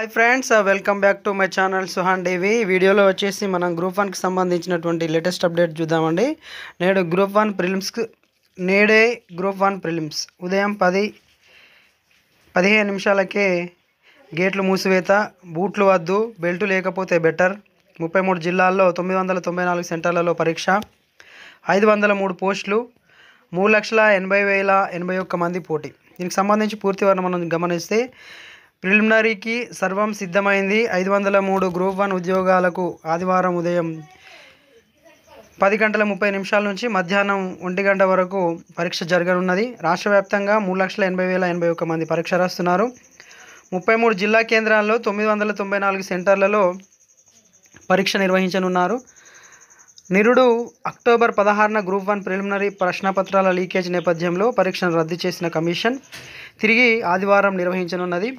hi friends welcome back to my channel Suhan డేవి వీడియోలో వచ్చేసి మనం గ్రూప్ వన్కి సంబంధించినటువంటి లేటెస్ట్ అప్డేట్ చూద్దామండి నేడు గ్రూప్ వన్ ప్రిలిమ్స్కి నేడే గ్రూప్ వన్ ప్రిలిమ్స్ ఉదయం పది పదిహేను నిమిషాలకే గేట్లు మూసివేత బూట్లు వద్దు బెల్టు లేకపోతే బెటర్ ముప్పై మూడు జిల్లాల్లో తొమ్మిది వందల తొంభై నాలుగు సెంటర్లలో పరీక్ష ఐదు వందల మూడు పోస్టులు మూడు లక్షల ఎనభై వేల ఎనభై ఒక్క మంది పోటీ దీనికి సంబంధించి పూర్తి వివరణ మనం గమనిస్తే ప్రిలిమినరీకి సర్వం సిద్ధమైంది ఐదు వందల మూడు గ్రూప్ వన్ ఉద్యోగాలకు ఆదివారం ఉదయం పది గంటల ముప్పై నిమిషాల నుంచి మధ్యాహ్నం ఒంటి గంట వరకు పరీక్ష జరగనున్నది రాష్ట్ర వ్యాప్తంగా మూడు లక్షల ఎనభై వేల ఎనభై ఒక్క మంది పరీక్ష రాస్తున్నారు ముప్పై మూడు జిల్లా కేంద్రాల్లో తొమ్మిది వందల తొంభై నాలుగు సెంటర్లలో పరీక్ష నిర్వహించనున్నారు నిరుడు అక్టోబర్ పదహారున గ్రూప్ వన్ ప్రిలిమినరీ ప్రశ్నపత్రాల లీకేజ్ నేపథ్యంలో పరీక్షను రద్దు చేసిన కమిషన్ తిరిగి ఆదివారం నిర్వహించనున్నది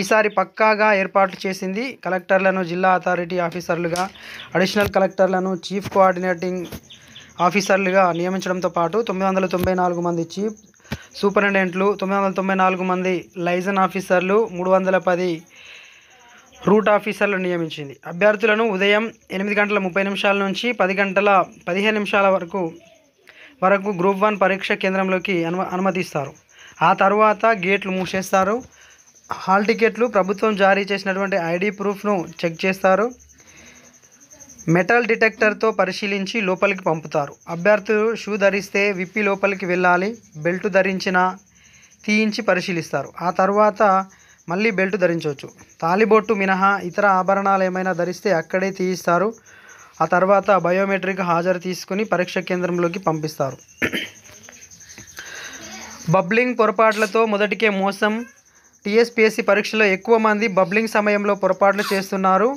ఈసారి పక్కాగా ఏర్పాట్లు చేసింది కలెక్టర్లను జిల్లా అథారిటీ ఆఫీసర్లుగా అడిషనల్ కలెక్టర్లను చీఫ్ కోఆర్డినేటింగ్ ఆఫీసర్లుగా నియమించడంతో పాటు తొమ్మిది వందల తొంభై నాలుగు మంది చీఫ్ సూపరింటెండెంట్లు తొమ్మిది వందల తొంభై నాలుగు మంది లైజన్ ఆఫీసర్లు మూడు వందల పది రూట్ ఆఫీసర్లు నియమించింది అభ్యర్థులను ఉదయం ఎనిమిది గంటల ముప్పై నిమిషాల నుంచి పది గంటల పదిహేను నిమిషాల వరకు వరకు గ్రూప్ వన్ పరీక్ష కేంద్రంలోకి అనుమతిస్తారు ఆ తర్వాత గేట్లు మూసేస్తారు హాల్ టికెట్లు ప్రభుత్వం జారీ చేసినటువంటి ఐడి ప్రూఫ్ను చెక్ చేస్తారు మెటల్ డిటెక్టర్తో పరిశీలించి లోపలికి పంపుతారు అభ్యర్థులు షూ ధరిస్తే విప్పి లోపలికి వెళ్ళాలి బెల్ట్ ధరించిన తీయించి పరిశీలిస్తారు ఆ తర్వాత మళ్ళీ బెల్ట్ ధరించవచ్చు తాలిబొట్టు మినహా ఇతర ఆభరణాలు ఏమైనా ధరిస్తే అక్కడే తీయిస్తారు ఆ తర్వాత బయోమెట్రిక్ హాజరు తీసుకుని పరీక్ష కేంద్రంలోకి పంపిస్తారు బబ్లింగ్ పొరపాట్లతో మొదటికే మోసం టీఎస్పీఎస్సీ పరీక్షలో ఎక్కువ మంది బబ్లింగ్ సమయంలో పొరపాట్లు చేస్తున్నారు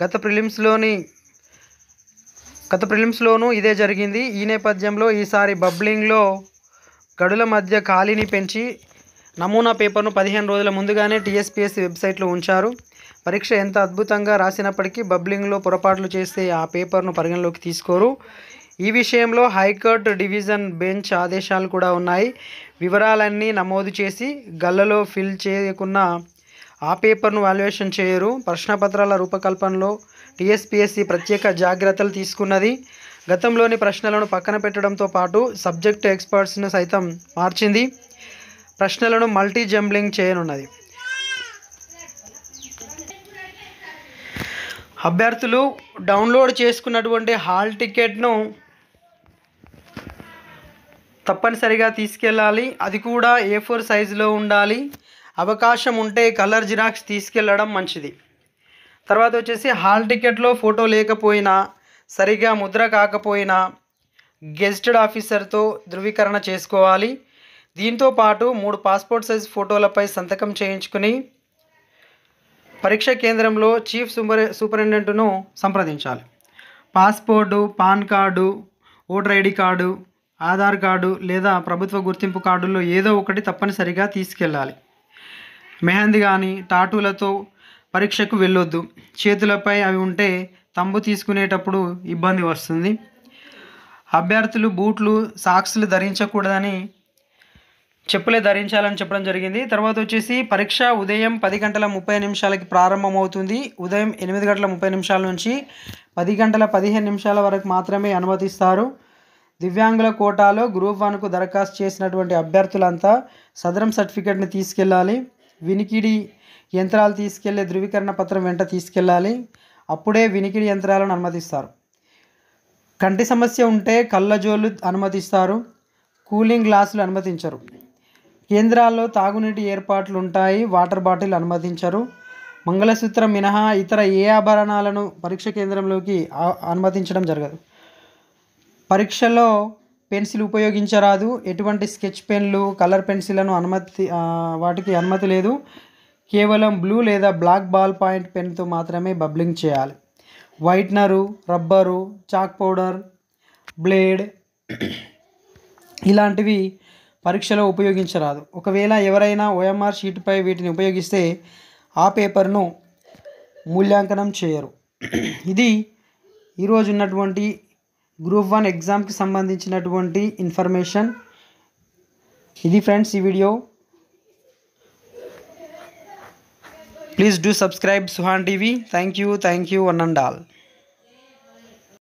గత ప్రిలిమ్స్లోని గత ప్రిలిమ్స్లోనూ ఇదే జరిగింది ఈ నేపథ్యంలో ఈసారి బబ్లింగ్లో గడుల మధ్య ఖాళీని పెంచి నమూనా పేపర్ను పదిహేను రోజుల ముందుగానే టీఎస్పీఎస్సీ వెబ్సైట్లో ఉంచారు పరీక్ష ఎంత అద్భుతంగా రాసినప్పటికీ బబ్లింగ్లో పొరపాట్లు చేస్తే ఆ పేపర్ను పరిగణలోకి తీసుకోరు ఈ విషయంలో హైకోర్టు డివిజన్ బెంచ్ ఆదేశాలు కూడా ఉన్నాయి వివరాలన్నీ నమోదు చేసి గల్లలో ఫిల్ చేయకున్న ఆ పేపర్ను వాల్యుయేషన్ చేయరు ప్రశ్నపత్రాల రూపకల్పనలో టీఎస్పీఎస్సీ ప్రత్యేక జాగ్రత్తలు తీసుకున్నది గతంలోని ప్రశ్నలను పక్కన పెట్టడంతో పాటు సబ్జెక్ట్ ఎక్స్పర్ట్స్ను సైతం మార్చింది ప్రశ్నలను మల్టీ జంబ్లింగ్ చేయనున్నది అభ్యర్థులు డౌన్లోడ్ చేసుకున్నటువంటి హాల్ టికెట్ను తప్పనిసరిగా తీసుకెళ్ళాలి అది కూడా ఏ ఫోర్ సైజులో ఉండాలి అవకాశం ఉంటే కలర్ జిరాక్స్ తీసుకెళ్ళడం మంచిది తర్వాత వచ్చేసి హాల్ టికెట్లో ఫోటో లేకపోయినా సరిగా ముద్ర కాకపోయినా గెజిటెడ్ ఆఫీసర్తో ధృవీకరణ చేసుకోవాలి దీంతో పాటు మూడు పాస్పోర్ట్ సైజ్ ఫోటోలపై సంతకం చేయించుకుని పరీక్ష కేంద్రంలో చీఫ్ సూపర్ సూపరింటెండెంట్ను సంప్రదించాలి passport pan card voter ID card Aadhaar card లేదా ప్రభుత్వ గుర్తింపు కార్డుల్లో ఏదో ఒకటి తప్పనిసరిగా తీసుకెళ్ళాలి మెహందీ కానీ టాటూలతో పరీక్షకు వెళ్ళొద్దు చేతులపై అవి ఉంటే తంబు తీసుకునేటప్పుడు ఇబ్బంది వస్తుంది అభ్యర్థులు బూట్లు సాక్స్లు ధరించకూడదని చెప్పులే ధరించాలని చెప్పడం జరిగింది తర్వాత వచ్చేసి పరీక్ష ఉదయం పది గంటల ముప్పై నిమిషాలకి ప్రారంభమవుతుంది ఉదయం ఎనిమిది గంటల ముప్పై నిమిషాల నుంచి పది గంటల పదిహేను నిమిషాల వరకు మాత్రమే అనుమతిస్తారు దివ్యాంగుల కోటాలో గ్రూప్ వన్కు దరఖాస్తు చేసినటువంటి అభ్యర్థులంతా సదరం సర్టిఫికెట్ని తీసుకెళ్ళాలి వినికిడి యంత్రాలు తీసుకెళ్లే ధృవీకరణ పత్రం వెంట తీసుకెళ్ళాలి అప్పుడే వినికిడి యంత్రాలను అనుమతిస్తారు కంటి సమస్య ఉంటే కళ్ళజోళ్ళు అనుమతిస్తారు కూలింగ్ గ్లాసులు అనుమతించరు కేంద్రాల్లో తాగునీటి ఏర్పాట్లు ఉంటాయి వాటర్ బాటిల్ అనుమతించరు మంగళసూత్రం మినహా ఇతర ఏ ఆభరణాలను పరీక్ష కేంద్రంలోకి అనుమతించడం జరగదు పరీక్షలో పెన్సిల్ ఉపయోగించరాదు ఎటువంటి స్కెచ్ పెన్లు కలర్ పెన్సిళ్లను అనుమతి వాటికి అనుమతి లేదు కేవలం బ్లూ లేదా బ్లాక్ బాల్ పాయింట్ పెన్తో మాత్రమే బబ్లింగ్ చేయాలి whitener rubber chalk powder blade ఇలాంటివి పరీక్షలో ఉపయోగించరాదు ఒకవేళ ఎవరైనా ఓఎంఆర్ షీట్పై వీటిని ఉపయోగిస్తే ఆ పేపర్ను మూల్యాంకనం చేయరు ఇది ఈరోజు ఉన్నటువంటి గ్రూప్ వన్ ఎగ్జామ్కి సంబంధించినటువంటి ఇన్ఫర్మేషన్ ఇది ఫ్రెండ్స్ ఈ video please do subscribe Suhan TV thank you thank you one and all